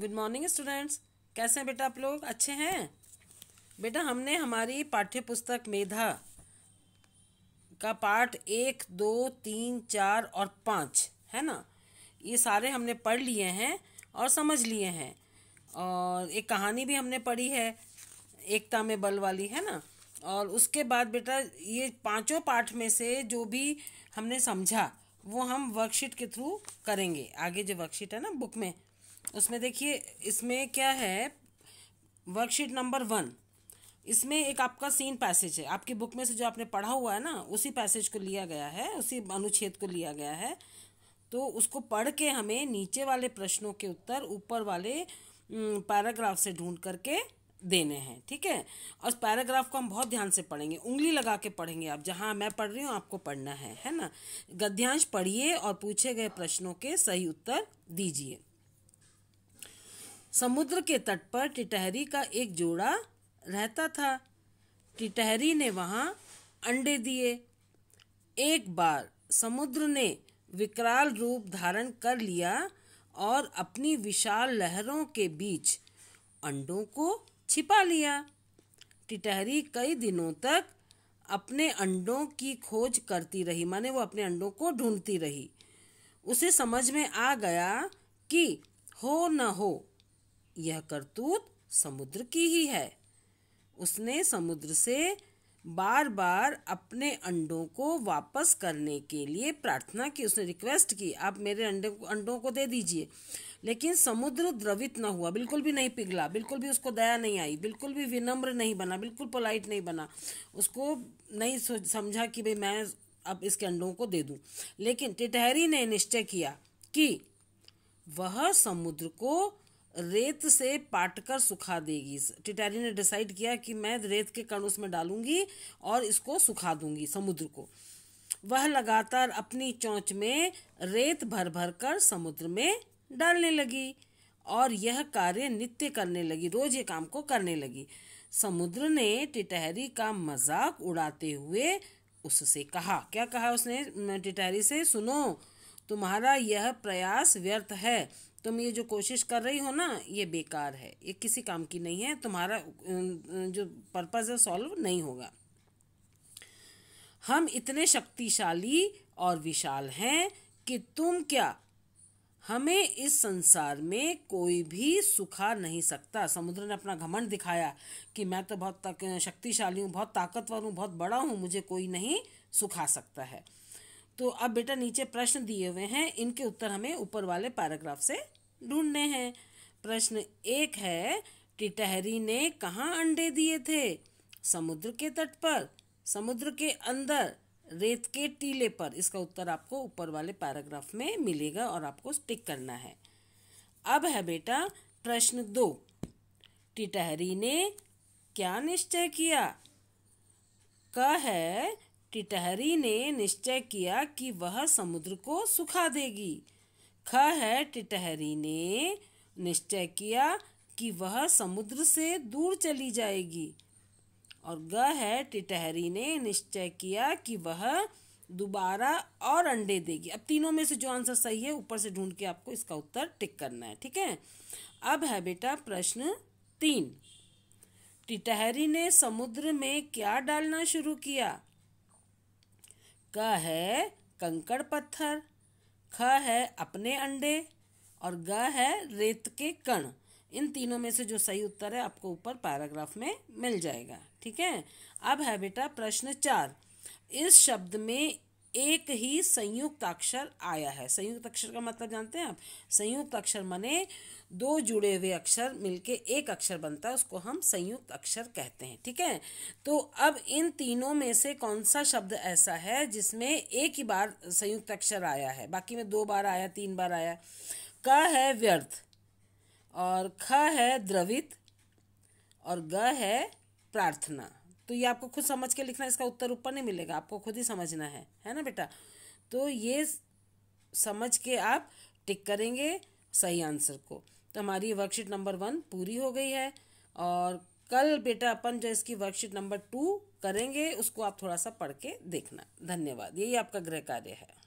good morning students कैसे हैं बेटा आप लोग अच्छे हैं बेटा हमने हमारी पाठ्य पुस्तक मेधा का पाठ एक दो तीन चार और पाँच है ना ये सारे हमने पढ़ लिए हैं और समझ लिए हैं और एक कहानी भी हमने पढ़ी है एकता में बल वाली है ना और उसके बाद बेटा ये पांचों पाठ में से जो भी हमने समझा वो हम वर्कशीट के थ्रू करेंगे आगे जो वर्कशीट है ना बुक में उसमें देखिए इसमें क्या है वर्कशीट नंबर वन इसमें एक आपका सीन पैसेज है आपकी बुक में से जो आपने पढ़ा हुआ है ना उसी पैसेज को लिया गया है उसी अनुच्छेद को लिया गया है तो उसको पढ़ के हमें नीचे वाले प्रश्नों के उत्तर ऊपर वाले पैराग्राफ से ढूंढ करके देने हैं ठीक है और पैराग्राफ को हम बहुत ध्यान से पढ़ेंगे उंगली लगा के पढ़ेंगे आप जहाँ मैं पढ़ रही हूँ आपको पढ़ना है है ना गद्यांश पढ़िए और पूछे गए प्रश्नों के सही उत्तर दीजिए समुद्र के तट पर टिटहरी का एक जोड़ा रहता था टिटहरी ने वहाँ अंडे दिए एक बार समुद्र ने विकराल रूप धारण कर लिया और अपनी विशाल लहरों के बीच अंडों को छिपा लिया टिटहरी कई दिनों तक अपने अंडों की खोज करती रही माने वो अपने अंडों को ढूंढती रही उसे समझ में आ गया कि हो न हो यह करतूत समुद्र की ही है उसने समुद्र से बार बार अपने अंडों को वापस करने के लिए प्रार्थना की उसने रिक्वेस्ट की आप मेरे अंडे को अंडों को दे दीजिए लेकिन समुद्र द्रवित न हुआ बिल्कुल भी नहीं पिघला बिल्कुल भी उसको दया नहीं आई बिल्कुल भी विनम्र नहीं बना बिल्कुल पोलाइट नहीं बना उसको नहीं समझा कि भाई मैं अब इसके अंडों को दे दूं लेकिन टिटहरी ने निश्चय किया कि वह समुद्र को रेत से पाटकर सुखा देगी टिटारी ने डिसाइड किया कि मैं रेत के कण उसमें डालूंगी और इसको सुखा दूंगी समुद्र को वह लगातार अपनी चोंच में रेत भर भर कर समुद्र में डालने लगी और यह कार्य नित्य करने लगी रोज ये काम को करने लगी समुद्र ने टिटहरी का मजाक उड़ाते हुए उससे कहा क्या कहा उसने टिटहरी से सुनो तुम्हारा यह प्रयास व्यर्थ है तुम ये जो कोशिश कर रही हो ना ये बेकार है ये किसी काम की नहीं है तुम्हारा जो पर्पज़ है सॉल्व नहीं होगा हम इतने शक्तिशाली और विशाल हैं कि तुम क्या हमें इस संसार में कोई भी सुखा नहीं सकता समुद्र ने अपना घमंड दिखाया कि मैं तो बहुत शक्तिशाली हूँ बहुत ताकतवर हूँ बहुत बड़ा हूँ मुझे कोई नहीं सुखा सकता है तो अब बेटा नीचे प्रश्न दिए हुए हैं इनके उत्तर हमें ऊपर वाले पैराग्राफ से ढूंढने हैं प्रश्न एक है टिटहरी ने कहाँ अंडे दिए थे समुद्र के तट पर समुद्र के अंदर रेत के टीले पर इसका उत्तर आपको ऊपर वाले पैराग्राफ में मिलेगा और आपको टिक करना है अब है बेटा प्रश्न दो टिटहरी ने क्या निश्चय किया क है टिटहरी ने निश्चय किया कि वह समुद्र को सुखा देगी ख है टिटहरी ने निश्चय किया कि वह समुद्र से दूर चली जाएगी और ग है टिटहरी ने निश्चय किया कि वह दोबारा और अंडे देगी अब तीनों में से जो आंसर सही है ऊपर से ढूंढ के आपको इसका उत्तर टिक करना है ठीक है अब है बेटा प्रश्न तीन टिटहरी ने समुद्र में क्या डालना शुरू किया क है कंकड़ पत्थर ख है अपने अंडे और ग है रेत के कण इन तीनों में से जो सही उत्तर है आपको ऊपर पैराग्राफ में मिल जाएगा ठीक है अब है बेटा प्रश्न चार इस शब्द में एक ही संयुक्त अक्षर आया है संयुक्त अक्षर का मतलब जानते हैं आप संयुक्त अक्षर माने दो जुड़े हुए अक्षर मिलके एक अक्षर बनता है उसको हम संयुक्त अक्षर कहते हैं ठीक है तो अब इन तीनों में से कौन सा शब्द ऐसा है जिसमें एक ही बार संयुक्त अक्षर आया है बाकी में दो बार आया तीन बार आया क है व्यर्थ और ख है द्रवित और ग है प्रार्थना तो ये आपको खुद समझ के लिखना इसका उत्तर ऊपर नहीं मिलेगा आपको खुद ही समझना है है ना बेटा तो ये समझ के आप टिक करेंगे सही आंसर को तो हमारी वर्कशीट नंबर वन पूरी हो गई है और कल बेटा अपन जो इसकी वर्कशीट नंबर टू करेंगे उसको आप थोड़ा सा पढ़ के देखना धन्यवाद यही आपका गृह कार्य है